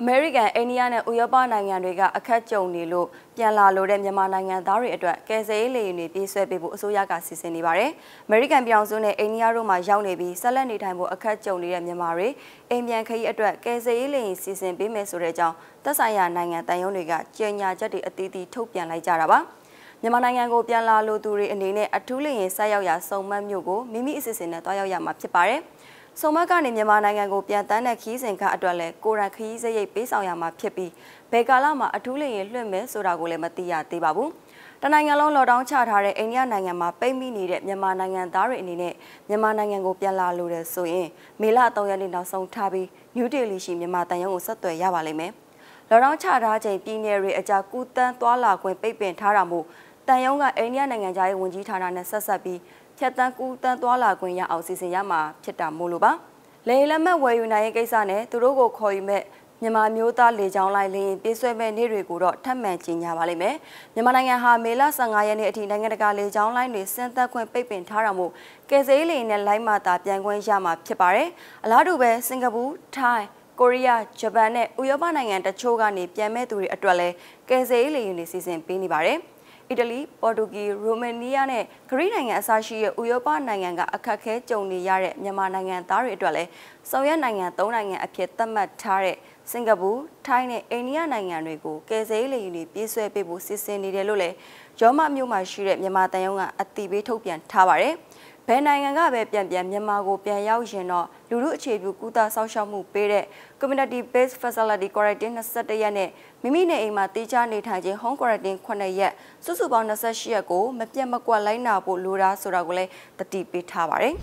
အမေရိကန်အိန္ဒိယနဲ့ဥရောပနိုင်ငံတွေကအခက်ကြုံနေလို့ပြန်လာလိုတဲ့မြန်မာနိုင်ငံသားတွေအတွက်ကယ်ဆယ်ရေးလေယာဉ်တွေပြေးဆွဲပေးဖို့အစိုးရကစီစဉ်နေပါတယ်။အမေရိကန်ပြည်အောင်စုနဲ့အိန္ဒိယတို့မှရောက်နေပြီးဆက်လက်နေထိုင်ဖို့အခက်ကြုံနေတဲ့မြန်မာတွေအိမ်ပြန်ခရီးအတွက်ကယ်ဆယ်ရေးလေယာဉ်စီစဉ်ပေးမယ်ဆိုတဲ့အကြောင်းသက်ဆိုင်ရာနိုင်ငံတန်ယုံတွေကကြေညာချက်တွေအသီးသီးထုတ်ပြန်လိုက်ကြတာပါ။မြန်မာနိုင်ငံကိုပြန်လာလိုသူတွေအနေနဲ့အထူးလျင်ဆက်ရောက်ရာစုံမတ်မြို့ကိုမိမိအစီအစဉ်နဲ့တွားရောက်ရမှာဖြစ်ပါတယ်။ဆုံမကနေမြန်မာနိုင်ငံကိုပြန်တန်းတဲ့ခီးစဉ်ကအတွက်လဲကိုရန်ခီးစရိတ်ပေးဆောင်ရမှာဖြစ်ပြီးဘယ်ကာလမှာအထူးလင်ရင်လွှင့်မယ်ဆိုတာကိုလည်းမသိရသေးပါဘူး။တနိုင်ငံလုံးလော်ဒောင်းချထားတဲ့အိန္ဒိယနိုင်ငံမှာပိတ်မိနေတဲ့မြန်မာနိုင်ငံသားတွေအနေနဲ့မြန်မာနိုင်ငံကိုပြန်လာလိုတယ်ဆိုရင်မေလ3ရက်နေ့နောက်ဆုံးထားပြီးနယူးဒေလီရှိမြန်မာတန်ရုံးကိုဆက်သွယ်ရပါလိမ့်မယ်။လော်ဒောင်းချထားချိန်ပြည်နယ်တွေအကြကူးတန်းသွာလာခွင့်ပိတ်ပင်ထားတာမို့တန်ယုံကအိန္ဒိယနိုင်ငံသားရဲ့ဝန်ကြီးဌာနနဲ့ဆက်ဆက်ပြီးဖြတ်တန်းကူးတန်းသွားလာခွင့်ရအောင်စီစဉ်ရမှာဖြစ်တာမို့လို့ပါလေလက်မှတ်ဝယ်ယူနိုင်ရေးကိစ္စနဲ့သူတို့ကိုခေါ်ယူမဲ့မြန်မာမျိုးသားလေကြောင်းလိုင်းလေရင်ပြေးဆွဲမဲ့နေ့တွေကိုတော့ထပ်မံကြီးညာပါလိမ့်မယ်မြန်မာနိုင်ငံဟာမေလ15ရက်နေ့အထိနိုင်ငံတကာလေကြောင်းလိုင်းတွေစင်သက်ခွင့်ပိတ်ပင်ထားတာမို့ကယ်ဆယ်လေနဲ့လိုင်းမာတာပြန်ခွင့်ရမှာဖြစ်ပါတယ်အလားတူပဲစင်ကာပူထိုင်းကိုရီးယားဂျပန်နဲ့ဥရောပနိုင်ငံတချို့ကနေပြန်မဲ့သူတွေအတွက်လဲကယ်ဆယ်လေရင်တွေစီစဉ်ပေးနေပါတယ်။အီတလီပေါ်တူဂီရိုမေးနီးယားနဲ့ဂရိနိုင်ငံအစရှိတဲ့ဥရောပနိုင်ငံကအခက်အခဲကြုံနေရတဲ့မြန်မာနိုင်ငံသားတွေအတွက်လည်းဆောင်ရွက်နိုင်ငံ၃နိုင်ငံအဖြစ်သတ်မှတ်ထားတဲ့စင်ကာပူထိုင်းနဲ့အိန္ဒိယနိုင်ငံတွေကိုကယ်ဆယ်ရေးလေယာဉ်တွေပြေးဆွဲပေးဖို့စီစဉ်နေတယ်လို့လည်းရောမမြို့မှာရှိတဲ့မြန်မာတန်ယုံကအတိပေးထုတ်ပြန်ထားပါတယ်ဘယ်နိုင်ငံကပဲပြန်ပြန်မြန်မာကိုပြန်ရောက်ရင်တော့လူမှုအခြေပြုကုသဆောက်ရှောက်မှုပေးတဲ့ community based facility quarantine 21ရက်နဲ့မိမိနဲ့အိမ်မှာတေးချနေထိုင်ခြင်း home quarantine 9ရက်စုစုပေါင်း28ရက်ကိုမပြတ်မကွက်လိုက်နာဖို့လိုတာဆိုတာကိုလည်းတတိပေးထားပါတယ်။